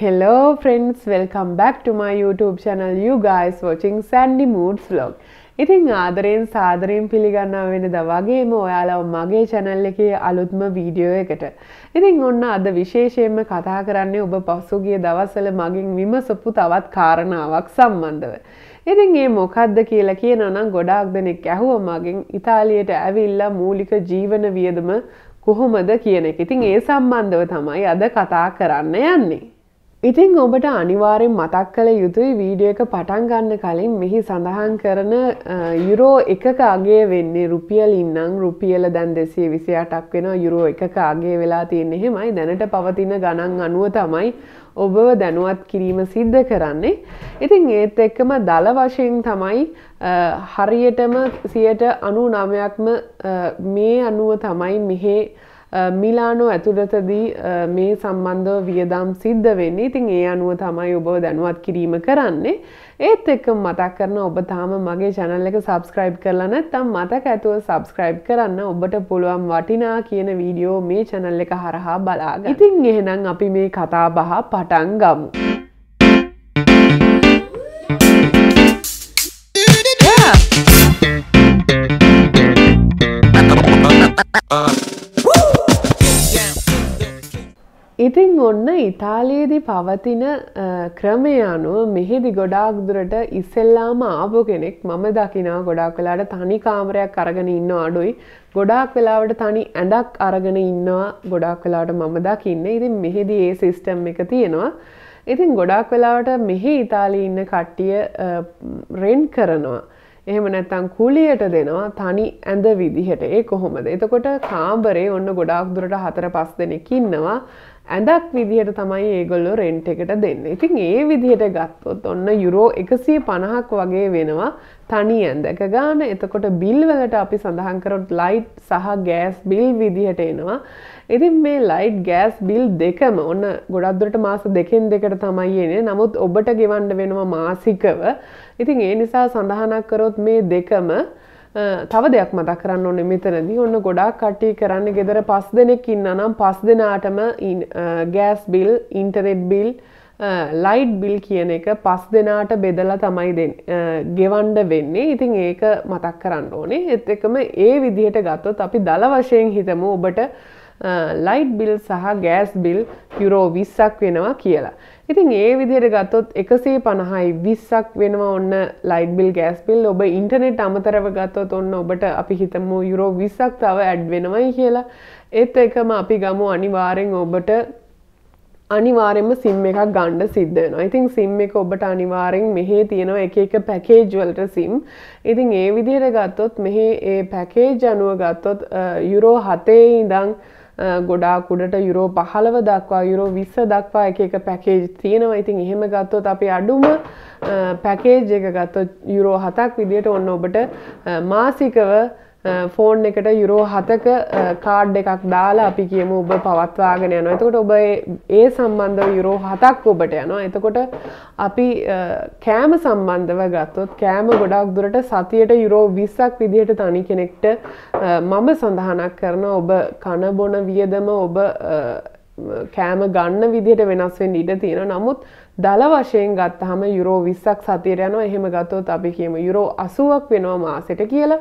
Hello friends, welcome back to my YouTube channel. You guys watching Sandy Moods vlog. ඉතින් ආදරයෙන් සාදරයෙන් පිළිගන්න වෙන දවගේම ඔයාලව මගේ චැනල් එකේ අලුත්ම වීඩියෝ එකට. ඉතින් ඔන්න අද විශේෂයෙන්ම කතා කරන්නේ ඔබ පසුගිය දවසල මගින් විමසපු තවත් කාරණාවක් සම්බන්ධව. ඉතින් ඒ මොකක්ද කියලා කියනනම් ගොඩාක් දෙනෙක් ඇහුව මගෙන් ඉතාලියට ඇවිල්ලා මූලික ජීවන වියදම කොහොමද කියන එක. ඉතින් ඒ සම්බන්ධව තමයි අද කතා කරන්න යන්නේ. ඉතිං ඔබට අනිවාරෙන් මතක් කළ යුතුයි වීඩියෝ එක පටන් ගන්න කලින් මෙහි සඳහන් කරන යුරෝ එකක අගේ වෙන්නේ රුපියල් ඉන්නම් රුපියල දැන් දෙසේ විසි අටක් වෙන යුරෝ එකක අගේ වෙලා තියෙන හෙමයි දැනට පවතින ගණන් අනුව තමයි ඔබව දැනුවත් කිරීම සිද්ධ කරන්නේ. ඉතින් ඒත් එක්කම දළ වශයෙන් තමයි හරියටම සියට අනු නමයක්ම මේ අනුව තමයි මෙහේ මිලානෝ ඇතුළතදී මේ සම්බන්ධව වියදම් සිද්ධ වෙන්නේ ඉතින් ඒ අනුව තමයි ඔබව දැනුවත් කිරීම කරන්නේ ඒත් එක්ක මතක් කරන ඔබ තාම මගේ channel එක subscribe කරලා නැත්නම් මතක ඇතුව subscribe කරන්න ඔබට පුළුවන් වටිනා කියන වීඩියෝ මේ channel එක හරහා බලාගන්න. ඉතින් එහෙනම් අපි මේ කතා බහ පටන් ගමු. Uh. ඉතිං ඔන්න ඉතාලයේදී පවතින ක්‍රමය අනුව මෙහිදි ගොඩාක් දුරට ඉස්සෙල්ලාම ආපු කෙනෙක් මම දකිනා ගොඩාක් වෙලාට තනි කාමරයක් අරගෙන ඉන්න අඩුයි ගොඩාක් වෙලාවට තනි ඇඳක් අරගෙන ඉන්නවා ගොඩාක් වෙලාට මම දකින්න ඉතින් මෙහිදී ඒ සිස්ටම් එක තියෙනවා ඉතින් ගොඩාක් වෙලාවට මෙහි ඉතාලි ඉන්න කට්ටිය රෙන් කරනවා. එහෙම නැත්තං කුලියට දෙනවා තනි ඇඳ විදිහට ඒ කොහොමද. එතකොට කාම්බරේ ඔන්න ගොඩාක් දුරට හතර පස් දෙනෙක් ඉන්නවා. ඇඳක් විදිහට තමයි ඒගොල්ලො රෙන්ට් එකට දෙන්න ඉතින් ඒ විදිහට ගත්තොත් ඔන්න යුරෝ එකසිය පණහක් වගේ වෙනවා තනි ඇඳක ගාන එතකොට බිල්වලට අපි සඳහන්කරොත් ලයිට් සහ ගෑස් බිල් විදිහට එනවා ඉතින් මේ ලයිට් ගෑස් බිල් දෙකම ඔන්න ගොඩක්දුරට මාස දෙකෙන් දෙකට තමයි එනේ නමුත් ඔබට ගෙවන්න වෙනවා මාසිකව ඉතින් ඒ නිසා සඳහනක් කරොත් මේ දෙකම තව දෙයක් මතක් කරන්න ඕන මෙතනදී ඔන්න ගොඩක් කට්ටි කරන්න ගෙදර පස් දෙනෙක් ඉන්න නම් පස් දෙනාටම gas bill internet bill light bill කියන එක පස් දෙනාට බෙදලා තමයි ගෙවන්ඩ වෙන්නේ ඉතින් ඒක මතක් කරන්න ඕනේ එත් එකම ඒ විදිහට ගත්තොත් අපි දල වශයෙන් හිතමු ඔබට ලයිට් බිල් සහ ගෑස් බිල් යුරෝ විස්සක් වෙනවා කියලා. ඉතින් ඒ විදිහයට ගත්තොත් එකසේ පණහයි විස්සක් වෙනවා ඔන්න ලයිට් බිල් ගෑස් බිල් ඔබ ඉන්ටනෙට් අමතරව ගත්තොත් ඔන්න ඔබට අපි හිතමු යුරෝ විස්සක් තව ඇඩ් වෙනවයි කියලා. ඒත් එකම අපි ගමු අනිවාරෙන් ඔබට අනිවාරෙන්ම සිම් එකක් ගණ්ඩ සිද්ධ වෙනවා ඉතින් සිම් එක ඔබට අනිවාරෙන් මෙහේ තියෙනවා එක එක පැකේජ්වලට සිම් ඉතින් ඒ විදිහයට ගත්තොත් මෙහි ඒ පැකේජ් අනුව ගත්තොත් යුරෝ හතේ ඉඳං ගොඩා කුඩට යුරෝ පහලව දක්වා යුරෝ විස්ස දක්වා එක එක පැකේජ් තියෙනවා ඉතින් එහෙම ගත්තොත් අපි අඩුම පැකේජ් එක ගත්තොත් යුරෝ හතක් විදියට ඔන්න ඔබට මාසිකව ෆෝන් එකට යුරෝ හතක කාඩ් එකක් දාලා අපි කියමු ඔබ පවත්වාගෙන යනවා එතකොට ඔබ ඒ සම්බන්ධව යුරෝ හතක් ඔබට යනවා එතකොට අපි කෑම සම්බන්ධව ගත්තොත් කෑම ගොඩක් දුරට සතියට යුරෝ විස්සක් විදිහට තනි කෙනෙක්ට මම සඳහනක් කරන ඔබ කණබොන වියදම ඔබ කෑම ගන්න විදිහට වෙනස්වෙන් ඉඩ තියෙන නමුත් දළ වශයෙන් ගත් හම යුරෝ විස්සක් සතිර යනවා එහෙම ගත්තොත් අපි කියම යුරෝ අසුවක් වෙනවා මාසට කියලා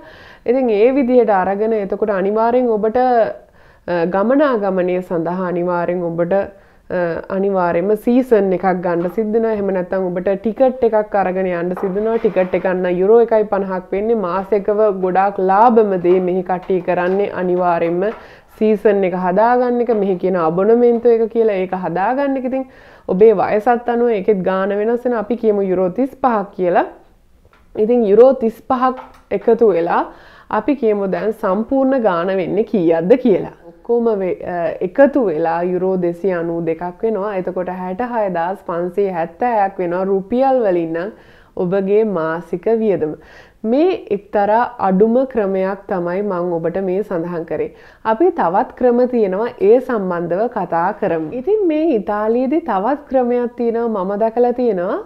ඉතින් ඒ විදිහට අරගෙන එතකොට අනිවාරෙන් ඔබට ගමනාගමනය සඳහා අනිවාරෙන් ඔබට අනිවාරෙම සීසන් එකක් ගන්න සිද්ධන හෙම නැත්තම් ඔබට ටිකට් එකක් අරගෙන අන්න සිදනවා ටිකට් එකන්න යුරෝ එකයි පණහක් වෙන්නේ මාසකව ගොඩාක් ලාබමදේ මෙහි කට්ටි කරන්නේ අනිවාරෙන්ම සීසන් එක හදාගන්න එක මෙහි කියන අබොනමෙන්න්තු එක කියලා ඒක හදාගන්න එකතින් ඔබේ වයසත් අනුව එකෙත් ගාන වෙනස්සෙන අපි කියමු යුරෝතිස් පහක් කියලා ඉතින් යුරෝ තිස් පහක් එකතු වෙලා අපි කියමු දැන් සම්පූර්ණ ගාන වෙන්න කියද්ද කියලා. ඔක්කෝම එකතු වෙලා යුරෝ දෙසි අනූ දෙකක් වෙනවා එතකොට හැට හයදස් පන්සේ හැත්තෑයක් වෙනවා රුපියල් වලින්න ඔබගේ මාසික වියදම. මේ එක්තරා අඩුම ක්‍රමයක් තමයි මං ඔබට මේ සඳහන් කරේ. අපි තවත් ක්‍රම තියෙනවා ඒ සම්බන්ධව කතා කරමු. ඉතින් මේ ඉතාලියේදී තවත් ක්‍රමයක් තියෙනවා මම දැකලා තියෙනවා.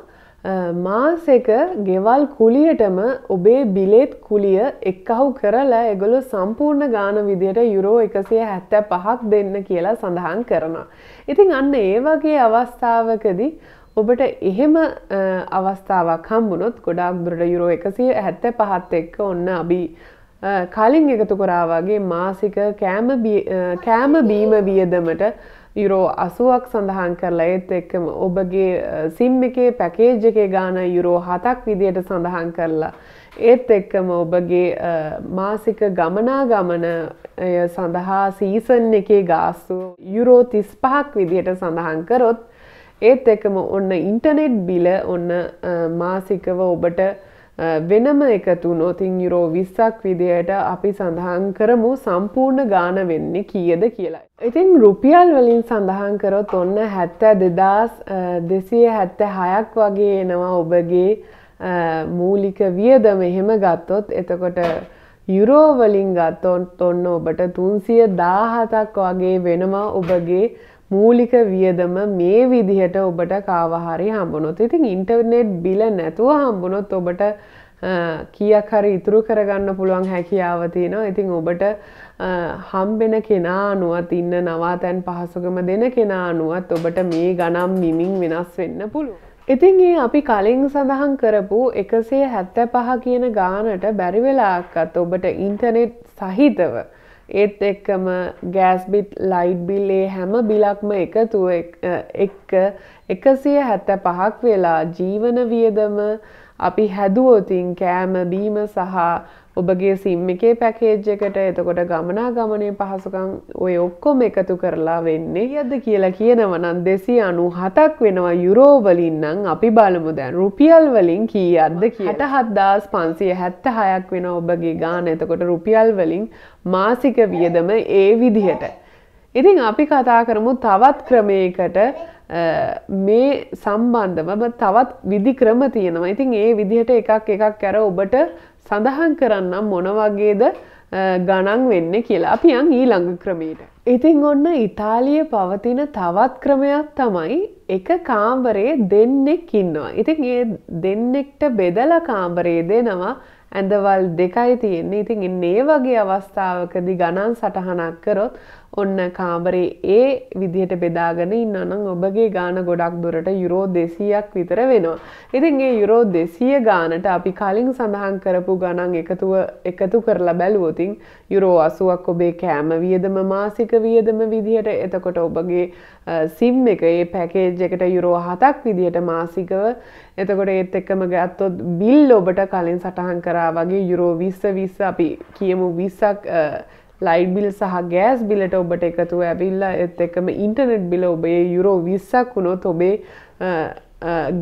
මාසෙක ගෙවල් කුලියටම ඔබේ බිලේත් කුලිය එක්කහු කරලා එගොලු සම්පූර්ණ ගාන විදියට යුරෝ එකසිය හැත්ත පහක් දෙන්න කියලා සඳහන් කරනවා. ඉතින් අන්න ඒ වගේ අවස්ථාවකදී ඔබට එහෙම අවස්ථාවක් හම්බුණොත් ගොඩාක් දුරට යුරෝ එකසිය ඇත්ත පහත් එක්ක ඔන්න අබි කලින් එකතු කරාවගේ මාසික කෑම බීම වියදමට යුරෝ අසුවක් සඳහන් කරලා ඒත් එක්කම ඔබගේ සිම් එකේ පැකේජ් එකේ ගාන යුරෝ හතක් විදියට සඳහන් කරලා ඒත් එක්කම ඔබගේ මාසික ගමනා ගමන සඳහා සීසන් එකේ ගාස්සු යුරෝ තිස් පහක් විදියට සඳහන් කරොත් ඒත් එකම ඔන්න ඉන්ටනෙට් බිල ඔන්න මාසිකව ඔබට වෙනම එකතු නොතින් යුරෝ විස්සක් විදියට අපි සඳහන් කරමු සම්පූර්ණ ගාන වෙන්නේ කියද කියලා. ඉතින් රුපියල් වලින් සඳහන් කරොත් ඔන්න හැත්තෑ දෙදස් දෙසිය හැත්ත හයක් වගේ එනවා ඔබගේ මූලික වියදම එහෙම ගත්තොත් එතකොට යුරෝවලින් ගත්තොත් ඔන්න ඔබට තුන්සිය දාහතක් වගේ වෙනවා ඔබගේ මූලික වියදම මේ විදිහට ඔබට කාවහරි හම්බුණොත් ඉතින් ඉන්ටර්නෙට් බිල නැතුව හම්බුණොත් ඔබට කියක් හරි ඉතුරු කරගන්න පුළුවන් හැකියාව තියෙනවා ඉතින් ඔබට හම්බෙන කෙනා අනුවත් ඉන්න නවාතැන් පහසුකම දෙන කෙනා අනුවත් ඔබට මේ ගනම් මිමින් වෙනස් වෙන්න පුළුවන්. ඉතින් ඒ අපි කලින් සඳහන් කරපු එකසේ හැත්ත පහ කියන ගානට බැරිවෙලාක්කත් ඔබට ඉන්ටනෙට් සහිතව ඒත් එක්කම ගෑස්බිත් ලයිට් බිල්ලේ හැම බිලක්ම එකතුව එක්ක එකසිය හැත්ත පහක් වෙලා ජීවන වියදම අපි හැදුවෝතින් කෑම බීම සහ ඔබගේ සිම් එකේ පැකේජ් එකට එතකොට ගමනා ගමනය පහසුකම් ඔය ඔක්කොම එකතු කරලා වෙන්නේ යද කියලා කියනවනන් දෙසි අනු හතක් වෙනවා යුරෝවලින්නම් අපි බලමු දැන් රුපියල් වලින් කී අද්ද කියට හත්දාස් පන්සිය හැත්ත හයක් වෙන ඔබගේ ගාන එතකොට රුපියල් වලින් මාසික වියදම ඒ විදිහට. ඉතින් අපි කතා කරමු තවත් ක්‍රමයකට මේ සම්බන්ධව තවත් විදි ක්‍රම තියෙනවා ඉතින් ඒ විදිහට එකක් එකක් කැර ඔබට සඳහන් කරන්නම් මොනවගේද ගණන් වෙන්න කියලා අපියන් ඊළඟ ක්‍රමයට. ඉතින් ඔන්න ඉතාලිය පවතින තවත් ක්‍රමයක් තමයි එක කාම්බරයේ දෙන්නෙක් ඉන්නවා. ඉතින් ඒ දෙන්නෙක්ට බෙදල කාම්බරයේ දෙනවා ඇඳවල් දෙකයි තියෙන්නේ ඉතින් එන්නේ වගේ අවස්ථාවකදි ගණන් සටහනක් කරොත් ඔන්න කාමරේ ඒ විදිහට බෙදාගෙන ඉන්න නම් ඔබගේ ගාන ගොඩක් දුරට යුරෝ දෙසීයක් විතර වෙනවා. ඉතින් ඒ යුරෝ දෙසිය ගානට අපි කලින් සඳහන් කරපු ගණන් එකතුව එකතු කරලා බැලුවොතින් යුරෝ අසුවක් ඔබේ කෑම වියදම මාසික වියදම විදිහට එතකොට ඔබගේ සිම් එක ඒ පැකේජ් එකට යුරෝ හතක් විදිහට මාසිකව එතකොට ඒත් එක්කම ගත්තොත් බිල් ඔබට කලින් සටහන් කරා වගේ යුරෝ විස්ස විස්ස අපි කියමු විස්සක් ලයිට් බිල් සහ ගෑස් බිලට ඔබට එකතුව ඇවිල්ලා එත් එකම ඉන්ටනෙට් බිල ඔබේ යුරෝ විස්සක් වුණොත් ඔබේ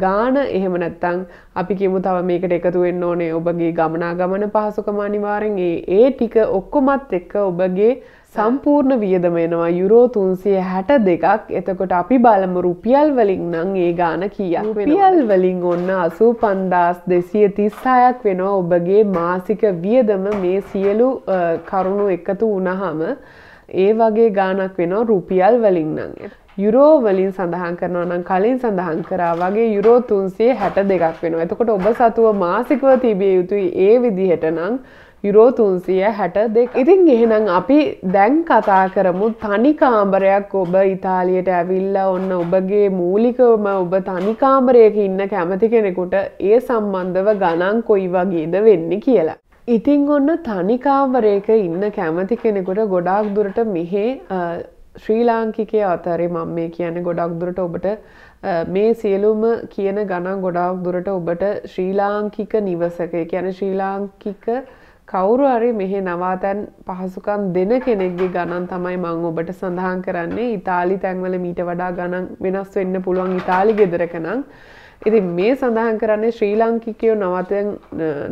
ගාන එහෙම නැත්තං අපි කියමු තව මේකට එකතු වෙන්න ඕනේ ඔබගේ ගමනා ගමන පහසුකම අනිවාරෙන් ඒ ටික ඔක්කොමත් එක්ක ඔබගේ සම්පූර්ණ වියදම වෙනවා යුරෝ තුන්සිය හැට දෙකක් එතකොට අපි බලමු රුපියල් වලින් නං ඒ ගාන කියක් රුපියල් වලින් ඔන්න අසූ පන්දාස් දෙසිය තිස්සායක් වෙනවා ඔබගේ මාසික වියදම මේ සියලු කරුණු එකතු වනහම ඒ වගේ ගානක් වෙනවා රුපියල් වලින් නං යුරෝ වලින් සඳහන් කරනවා නම් කලින් සඳහන් කරා වගේ යුරෝ තුන්සේ හැට දෙකක් වෙනවා එතකොට ඔබ සතුව මාසිකව තිබිය යුතුයි ඒ විදිහට නං යුරෝ තුන්සිය හැට දෙක් ඉතින් එහෙනම් අපි දැන් කතා කරමු තනිකාම්බරයක් ඔබ ඉතාලියට ඇවිල්ල ඔන්න ඔබගේ මූලිකවම ඔබ තනිකාම්බරයක ඉන්න කැමති කෙනෙකුට ඒ සම්බන්ධව ගණන් කොයි වගේද වෙන්න කියලා. ඉතිං ඔන්න තනිකාම්බරයක ඉන්න කැමති කෙනෙකුට ගොඩාක් දුරට මෙහේ ශ්‍රී ලාංකිකය අතරේ මම මේ කියන ගොඩක් දුරට ඔබට මේ සියලුම කියන ගණන් ගොඩාක් දුරට ඔබට ශ්‍රී ලාංකික නිවසක කියන ශ්‍රී ලාංකික කවුරු හරි මෙහෙ නවාතැන් පහසුකම් දෙන කෙනෙක්ගේ ගණන් තමයි මං ඔබට සඳහන් කරන්නේ ඉතාලි තැන්වල මීට වඩා ගණන් වෙනස් වෙන්න පුළුවන් ඉතාලි ගෙදරකනම් ඉති මේ සඳහන් කරන්නේ ශ්‍රී ලංකිකයෝ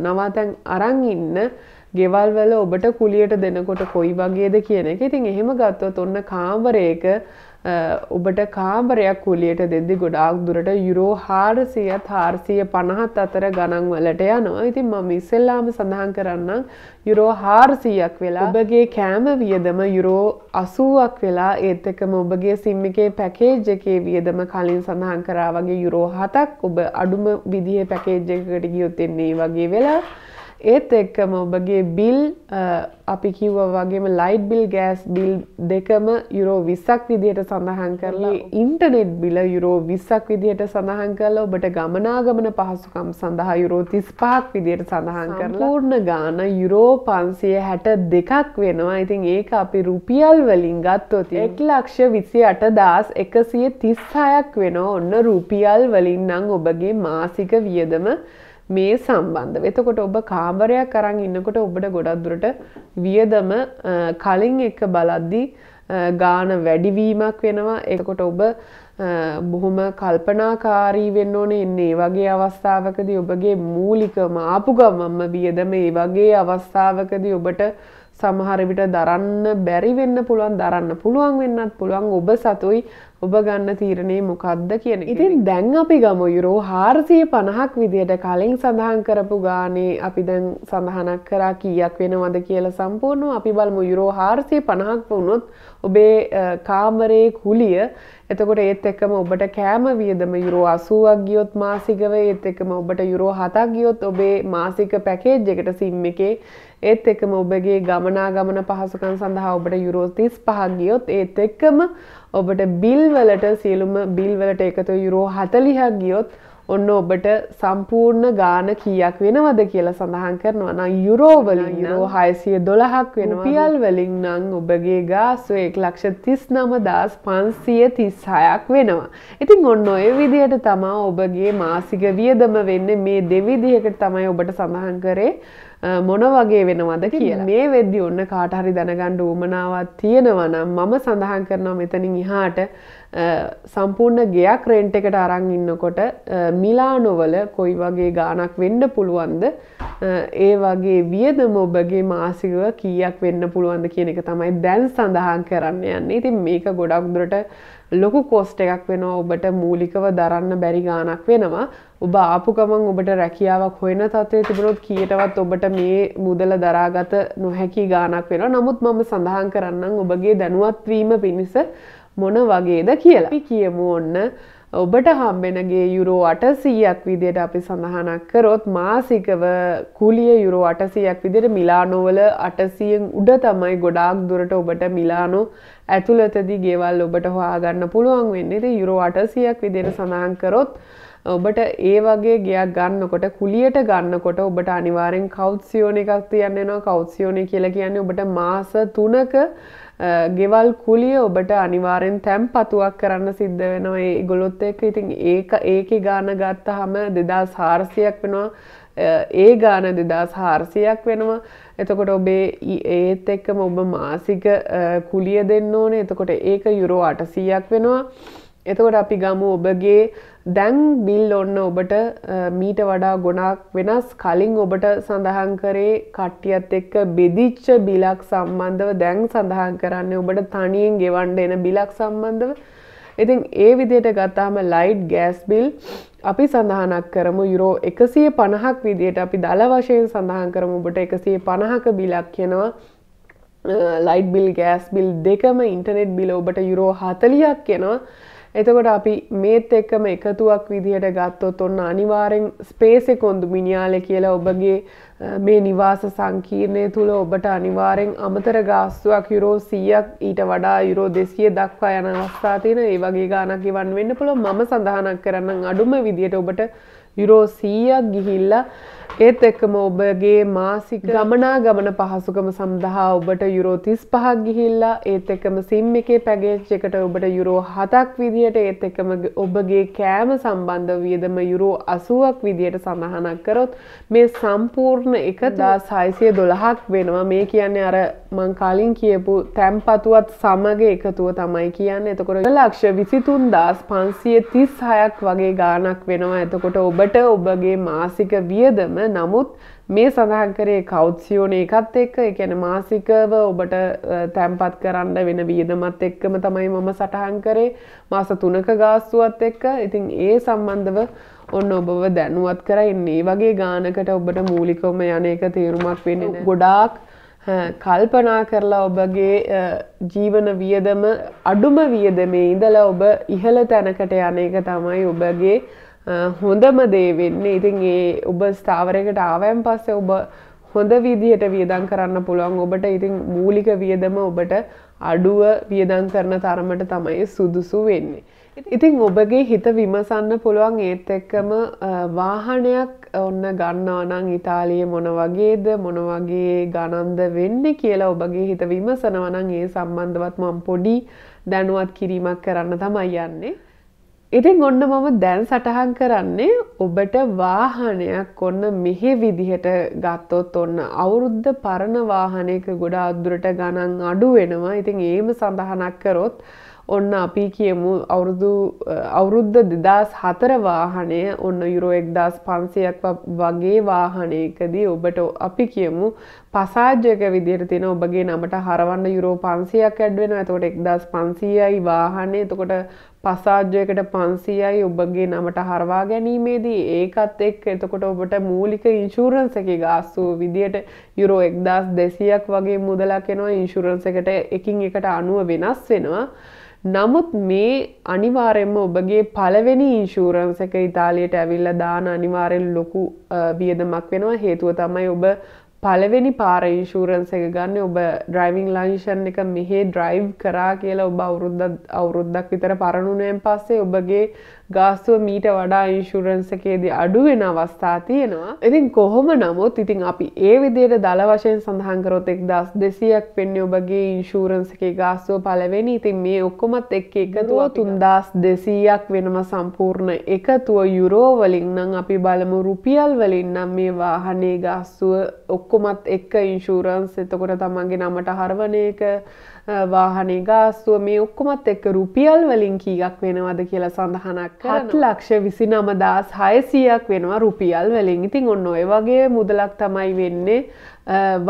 නවාතැන් අරං ඉන්න ගෙවල්වල ඔබට කුලියට දෙනකොට කොයි වගේද කියන එක ඉතින් එහෙම ගත්තොත් ඔන්න කාමරයක ඔබට කාමරයක් කුලියට දෙදි ගොඩාක් දුරට යුරෝ හාරසිය තාර්සිය පණහත් අතර ගණන් වලට යනවා ඉතින් මම ඉස්සෙල්ලාම සඳහන් කරන්න යුරෝ හාරසියක් වෙලා ඔබගේ කෑම වියදම යුරෝ අසුවක් වෙලා ඒත් එකම ඔබගේ සිම්මිකේ පැකේජ් එකේ වියදම කලින් සඳහන් කරා වගේ යුරෝ හතක් ඔබ අඩුම විදිහ පැකේජ් එකකට ගියොත් එන්නේ වගේ වෙලා ඒත් එක්කම ඔබගේ බිල් අපි කිව්ව වගේම ලයිට් බිල් ගෑස් බිල් දෙකම යුරෝ විස්සක් විදියට සඳහන් කරලා ඉන්ටනෙට් බිල යුරෝ විස්සක් විදියට සඳහන් කරලා ඔබට ගමනාගමන පහසුකම් සඳහා යුරෝ තිස් පාක් විදියට සඳහන් කරලා පූර්ණ ගාන යුරෝ පන්සිය හැට දෙකක් වෙනවා ඉතින් ඒක අපි රුපියල් වලින් ගත්තොත් එක් ලක්ෂ විසි අට දස් එකසිය තිස් හයක් වෙනවා ඔන්න රුපියල් වලින් නම් ඔබගේ මාසික වියදම මේ සම්බන්ධ වෙතකොට ඔබ කාමරයක් කරන් ඉන්නකොට ඔබට ගොඩක්දුරට වියදම කලින් එක බලද්දී ගාන වැඩිවීමක් වෙනවා එකොට ඔබ බොහොම කල්පනාකාරී වෙන්න ඕන එන්නේ වගේ අවස්ථාවකදී ඔබගේ මූලික මාපු ගමම්ම වියදම ඒ වගේ අවස්ථාවකදී ඔබට සමහර විට දරන්න බැරි වෙන්න පුළුවන් දරන්න පුළුවන් වෙන්නත් පුළුවන් ඔබ සතුයි ඔබ ගන්න තීරණේ මොකක්ද කියන ඉතින් දැන් අපි ගමු යුරෝ හාරසිය පණහක් විදියට කලින් සඳහන් කරපු ගානේ අපි දැන් සඳහනක් කරා කීයක් වෙනවද කියලා සම්පූර්ණ අපි බලමු යුරෝ හාරසිය පණහක් වුණොත් ඔබේ කාමරයේ කුලිය එතකොට ඒත් එක්කම ඔබට කෑම වියදම යුරෝ අසුවක් ගියොත් මාසිකව ඒත් එක්කම ඔබට යුරෝ හතක් ගියොත් ඔබේ මාසික පැකේජ් එකට සිම් එකේ ඒත් එකම ඔබගේ ගමනාගමන පහසුකම් සඳහා ඔබට යුරෝ 35ක් ගියොත් ඒත් එක්කම ඔබට බිල් වලට සියලුම බිල් වලට එකතු යුරෝ 40ක් ගියොත් ඔන්න ඔබට සම්පූර්ණ ගාන කියක් වෙනවද කියලා සඳහන් කරනවා නම් යුරෝවලින් යුරෝ හයසිය දොළහක් වෙන පියල් වලින් නං ඔබගේ ගාස්ුව එක් ලක්ෂ තිස් නමදස් පන්සිය තිස්හයක් වෙනවා. ඉතින් ඔන්න ඔය විදිහට තමා ඔබගේ මාසික වියදම වෙන්න මේ දෙවිදිහකට තමයි ඔබට සඳහන් කරේ මොන වගේ වෙනවද කියලා මේ වෙද්දි ඔන්න කාටහරි දැනගණ්ඩ ූමනාවත් තියෙනවනම් මම සඳහන් කරනවා මෙතනින් ඉහාට සම්පූර්ණ ගයක් රෙන්ට් එකට අරං ඉන්නකොට මිලානොවල කොයි වගේ ගානක් වෙන්න පුළුවන්ද ඒ වගේ වියදම ඔබගේ මාසිකව කීයක් වෙන්න පුළුවන්ද කියන එක තමයි දැන් සඳහන් කරන්න යන්නේ ඉතින් මේක ගොඩක් දුරට ලොකු කෝස්ට එකක් වෙනවා ඔබට මූලිකව දරන්න බැරි ගානක් වෙනවා ඔබ ආපු ගමන් ඔබට රැකියාවක් හොයන තත්ත්වය තිබුණොත් කීයටවත් ඔබට මේ මුදල දරාගත නොහැකි ගානක් වෙනවා නමුත් මම සඳහන් කරන්නම් ඔබගේ දැනුවත්වීම පිණිස මොන වගේද කියලා. අපි කියමු ඔන්න ඔබට හම්බෙනගේ යුරෝ අටසීයක් විදියට අපි සඳහනක් කරොත් මාසිකව කුලිය යුරෝ අටසීයක් විදිට මිලානොවල අටසියෙන් උඩ තමයි ගොඩාක් දුරට ඔබට මිලානු ඇතුළතදි ගෙවල් ඔබට හොයාගන්න පුළුවන් වෙන්නේද යුරෝ අටසීයක් විදියට සඳහන් කරොත් ඔබට ඒ වගේ ගයක් ගන්නකොට කුලියට ගන්නකොට ඔබට අනිවාරෙන් කෞද්සියෝන එකක් තියන්නවා කෞද්සියෝනය කියලා කියන්නේ ඔබට මාස තුනක ගෙවල් කුලිය ඔබට අනිවාරෙන් තැම් පතුවක් කරන්න සිද්ධ වෙනවා ඒ ගොලොත් එක්ක ඉතින් ඒක ඒක ගාන ගත්ත හම දෙදා සාර්සියක් වෙනවා ඒ ගාන දෙදා සාර්සියක් වෙනවා එතකොට ඔබේ ඒත් එක්කම ඔබ මාසික කුලිය දෙන්න ඕනේ එතකොට ඒක යුරෝ අටසීයක් වෙනවා එතකොට අපි ගමු ඔබගේ දැන් බිල් ඔන්න ඔබට මීට වඩා ගොඩක් වෙනස් කලින් ඔබට සඳහන් කරේ කට්ටියත් එක්ක බෙදිච්ච බිලක් සම්බන්ධව දැන් සඳහන් කරන්න ඔබට තනියෙන් ගෙවන්ඩ එන බිලක් සම්බන්ධව ඉතින් ඒ විදියට ගත්තාම ලයිට් ගෑස් බිල් අපි සඳහනක් කරමු යුරෝ එකසිය පණහක් විදියට අපි දළ වශයෙන් සඳහන් කරමු ඔබට එකසිය පණහක බිලක් කියෙනවා ලයිට් බිල් ගෑස් බිල් දෙකම ඉන්ටනෙට් බිල ඔබට යුරෝ හතලියක් කියෙනවා එතකොට අපි මේත් එක්කම එකතුවක් විදිහට ගත්තොත් ඔන්න අනිවාරෙන් ස්පේසෙ කොන්දු මිනිියාලෙ කියලා ඔබගේ මේ නිවාස සංකීර්ණය තුළ ඔබට අනිවාරෙන් අමතර ගාස්තුවක් යුරෝ සීයක් ඊට වඩා යුරෝ දෙසිය දක්වා යන අවස්ථාතියන ඒ වගේ ගානක් ඉවන් වෙන්න පුළ මම සඳහනක් කරන්න අඩුම විදියට ඔබට යුරෝ සීයක් ගිහිල්ලා ඒත් එක්කම ඔබගේ මාසික ගමනා ගමන පහසුකම සඳහා ඔබට යුරෝ තිස් පහක් ගිහිල්ලා ඒත් එක්කම සිම් එකේ පැගේච් එකට ඔබට යුරෝ හතක් විදිහට ඒත් එකම ඔබගේ කෑම සම්බන්ධ වියදම යුරෝ අසුවක් විදියට සඳහනක් කරොත් මේ සම්පූර්ණ එක දා සයිසිය දොළහක් වෙනවා මේ කියන්නේ අර මංකාලින් කියපු තැම්පතුවත් සමග එකතුව තමයි කියන්න එතකොට ලක්ෂ විසිතුන් දස් පන්සිය තිස් හයක් වගේ ගානක් වෙනවා එතකොට ඔබට ඔබගේ මාසික වියදම ඕනම නමුත් මේ සඳහන් කරේ කෞද්සියෝන එකත් එක්ක එකැන මාසිකව ඔබට තැම්පත් කරන්න වෙන වියදමත් එක්කම තමයි මම සටහන් කරේ මාස තුනක ගාස්තුවත් එක්ක ඉතින් ඒ සම්බන්ධව ඔන්න ඔබව දැනුවත් කර එන්නේ වගේ ගානකට ඔබට මූලිකවම යන එක තේරුමක් වෙන ගොඩාක් කල්පනා කරලා ඔබගේ ජීවන වියදම අඩුම වියදමේ ඉඳලා ඔබ ඉහළ තැනකට යන එක තමයි ඔබගේ හොඳම දේ වෙන්නේ ඉතින් ඒ ඔබ ස්ථාවරයකට ආවයන් පස්සේ ඔබ හොඳ විදිහට වියදම් කරන්න පුළුවන් ඔබට ඉතින් මූලික වියදම ඔබට අඩුව වියදම් කරන තරමට තමයි සුදුසු වෙන්නේ. ඉතින් ඔබගේ හිත විමසන්න පුළුවන් ඒත් එක්කම වාහනයක් ඔන්න ගන්නවා නම් ඉතාලියේ මොන වගේද මොන වගේ ගණන්ද වෙන්නේ කියලා ඔබගේ හිත විමසනවා නම් ඒ සම්බන්ධවත් මම පොඩි දැනුවත් කිරීමක් කරන්න තමයි යන්නේ. ඉතින් ඔන්න මම දැන් සටහන් කරන්නේ ඔබට වාහනයක් ඔන්න මෙහෙ විදිහට ගත්තොත් ඔන්න අවුරුද්ධ පරණ වාහනයක ගොඩා අදුරට ගණන් අඩු වෙනවා ඉතින් ඒම සඳහනක් කරොත් ඔන්න අපි කියමු අවුරුදු අවුරුද්ධ දෙදස් හතර වාහනය ඔන්න යුරෝ එක්දස් පන්සයක් වගේ වාහනයකදී ඔබට අපි කියමු පසාජ්‍යක විදිර තින ඔබගේ නමට හරවන්න යුරෝ පන්සියක් ඇඩ්වෙන ඇතකොට එක්දස් පන්සීයයි වාහනය එතකොට පසාජ්‍යයකට පන්සියයි ඔබගේ නමට හරවා ගැනීමේදී ඒකත් එක් එතකොට ඔබට මූලික ඉන්ශූරන්ස එක ගාස්සු විදියට යුරෝ එක්දස් දෙසියක් වගේ මුදලක් එෙනවා ඉන්ශුරන්ස එකට එකින් එකට අනුව වෙනස් වෙනවා. නමුත් මේ අනිවාරෙන්ම ඔබගේ පළවෙනි ඉන්ශූරන්ස එක ඉතාලියට ඇවිල්ල දාන අනිවාරෙන් ලොකු වියදමක් වෙනවා හේතුව තමයි ඔබ පලවෙනි පාර ඉන්ශූරන්ස එක ගන්න ඔබ ඩ්‍රයිවිං ලංශන් එක මෙහේ ඩ්‍රයිව් කරා කියලා ඔබ අවුරුද්ධ අවුරුද්දක් විතර පරණුනයෙන් පස්සේ ඔබගේ ගාස්තුව මීට වඩා ඉන්ශුරන්සකේදී අඩුවෙන අවස්ථා තියෙනවා ඉතින් කොහොම නමුත් ඉතින් අපි ඒ විදියට දළ වශයෙන් සඳහන්කරොතෙක් දස් දෙසියක් පෙන්න්න ඔබගේ ඉන්ශූරන්සකේ ගාස්තුව පලවෙනි ඉතින් මේ ඔක්කොමත් එක් එකතුව තුන්දස් දෙසීයක් වෙනම සම්පූර්ණ එකතුව යුරෝවලින් නම් අපි බලමු රුපියල් වලින් නම් මේ වාහනේ ගාස්තුව ඔක්කොමත් එක්ක ඉන්ශූරන්ස් එතකොට තමන්ගේ නමට හරවනයක වාහනේ ගාස්තුව මේ ඔක්කොමත් එක්ක රුපියල් වලින් කීයක් වෙනවද කියලා සඳහනක් හත් ලක්ෂ විසි නමදස් හයසියක් වෙනවා රුපියල් වලින් ඉතින් ඔන්න ඔය වගේ මුදලක් තමයි වෙන්නේ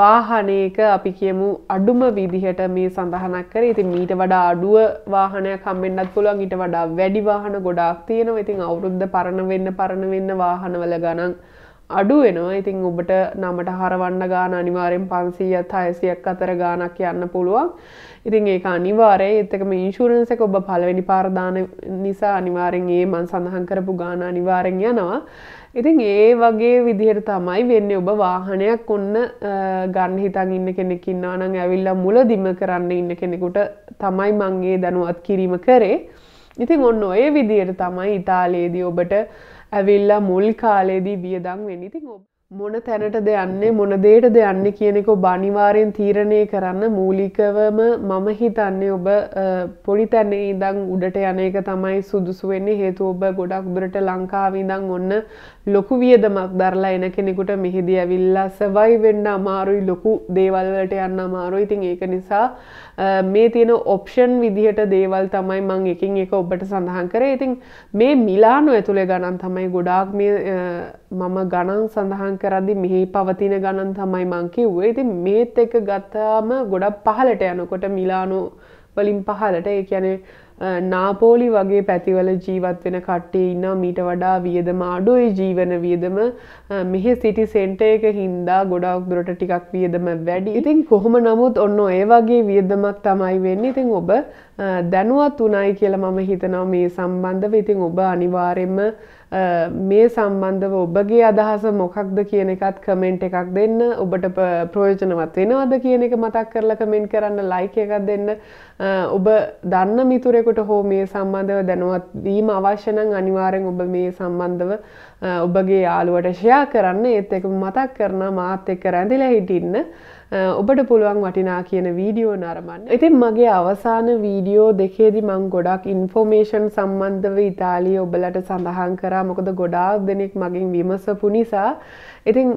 වාහනයක අපි කියමු අඩුම විදිහට මේ සඳහනක් කර ඉතින් මීට වඩා අඩුව වාහනය කම්මෙන්න්නත් පුළුවන් ඊට වඩා වැඩි වාහන ගොඩක් තියෙනවා ඉතින් අවුරුද්ධ පරණ වෙන්න පරණ වෙන්න වාහනවල ගණන් අඩු වෙනවා ඉතිං ඔබට නමට හරවන්න ගාන අනිවාරයෙන් පන්සීයත් හයසියක් අතර ගානක් යන්න පුළුවන් ඉතින් ඒක අනිවාරය එතකම ඉංශුරන්සක ඔබ පලවෙනි පාරදාන නිසා අනිවාරෙන් ඒ මන් සඳහන් කරපු ගාන අනිවාරෙන් යනවා ඉතින් ඒ වගේ විදිහට තමයි වෙන්න ඔබ වාහනයක් ඔන්න ගන්න හිතන් ඉන්න කෙනෙක් ඉන්නවනං ඇවිල්ලා මුල දිම කරන්න ඉන්න කෙනෙකුට තමයි මංගේ දැනුවත් කිරීම කරේ ඉතින් ඔන්න ඔය විදියට තමයි ඉතාලයේදී ඔබට ඇවිල්ලා මුල් කාලයේදී වියදං වෙනිති ඔබ. මොන තැනට දෙයන්නේ මොන දේට දෙයන්නේ කියනෙක බනිවාරයෙන් තීරණය කරන්න මූලිකවම මම හිතන්නේ ඔබ පොඩි තැන්නේ ඉදං උඩට යන එක තමයි සුදුසු වෙන්නේ හේතු ඔබ ගොඩක් දුරට ලංකාවිදං ඔන්න ලොකු වියදමක් දරලා එන කෙනෙකුට මෙහිදී ඇවිල්ලා සවයි වෙන්න අමාරුයි ලොකු දේවල්වලට යන්න අමාරුයි ඉතින් ඒක නිසා මේ තියෙන ඔප්ෂන් විදිහට දේවල් තමයි මං එකින් එක ඔබට සඳහන් කරේ ඉතින් මේ මිලානු ඇතුළේ ගණන් තමයි ගොඩාක් මේ මම ගණන් සඳහන් කරදි මෙහි පවතින ගණන් තමයි මංකිව්වේ ඉතින් මේත් එක ගත්තාම ගොඩක් පහලට යනකොට මිලානු වලින් පහලට ඒ කියන්නේ නාපෝලි වගේ පැතිවල ජීවත් වෙන කට්ටේ ඉන්න මීට වඩා වියදම අඩුයි ජීවන වියදම මෙහෙ සිටි සෙන්ට එක හින්දා ගොඩක් දුරට ටිකක් වියදම වැඩි ඉතින් කොහොම නමුත් ඔන්න ඒ වගේ වියදමක් තමයි වෙන්න ඉතින් ඔබ දැනුවත් වනයි කියලා මම හිතනව මේ සම්බන්ධව ඉතින් ඔබ අනිවාරෙන්ම මේ සම්බන්ධව ඔබගේ අදහස මොකක්ද කියන එකත් කමෙන්ට් එකක් දෙන්න ඔබට ප්‍රයෝජනවත් වෙනවද කියන එක මතක් කරලා කමෙන්ට් කරන්න ලයික් එකක් දෙන්න ඔබ දන්න මිතුරෙකුට හෝ මේ සම්බන්ධව දැනුවත් වීම අවශ්‍ය නම් අනිවාර්යෙන් ඔබ මේ සම්බන්ධව ඔබගේ යාළුවට ෂෙයා කරන්න ඒත් එක මතක් කරන මාත් එක්ක රැඳිලා හිටින්න ඔබට පුළුවන් වටිනා කියන වීඩියෝ නරමන්න. ඉතින් මගේ අවසාන වීඩියෝ දෙකේදි මං ගොඩක් ඉන්ෆෝමේෂන් සම්බන්ධව ඉතාලිය ඔබලට සඳහන් කරා මොකද ගොඩාක් දෙනෙක් මගින් විමසපු නිසා ඉතින්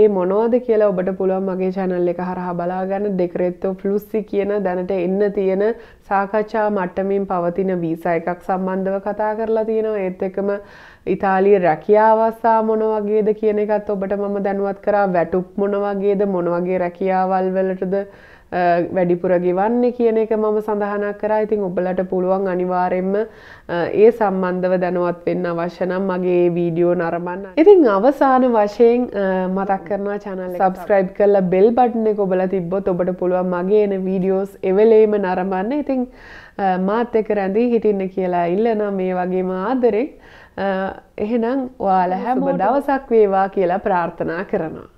ඒ මොනෝද කියලා ඔබට පුළුවන් මගේ චැනල් එක හරහා බලාගන්න දෙකරෙත්තෝ ෆ්ලුස්සි කියන දැනට එන්න තියෙන සාකච්ඡා මට්ටමින් පවතින වීසා එකක් සම්බන්ධව කතා කරලා තියෙනවා ඒත් එකම ඉතාලිය රැකියාවස්සා මොන වගේද කියන එකත් ඔබට මම දැනුවත් කරා වැටුප් මොන වගේද මොන වගේ රැකියාවල් වලටද වැඩිපුර ගෙවන්නේ කියන එක මම සඳහනක් කරා ඉතින් ඔබලට පුළුවන් අනිවාරෙන්ම ඒ සම්බන්ධව දැනුවත් වෙන්න අවශ්‍යනම් මගේ වීඩියෝ නරමන්න ඉතින් අවසාන වශයෙන් මතක් කරනවා චනල් සබස්ක්‍රයිබ් කරලා බෙල් බට්න එක ඔබල තිබ්බොත් ඔබට පුළුවන් මගේ එන වීඩියෝස් එවලේම නරමන්න ඉතින් මාත් එක රැඳී හිටින්න කියලා ඉල්ලනම් මේ වගේම ආදරෙක් එහෙනම් ඔයාල හැම දවසක් වේවා කියලා ප්‍රාර්ථනා කරනවා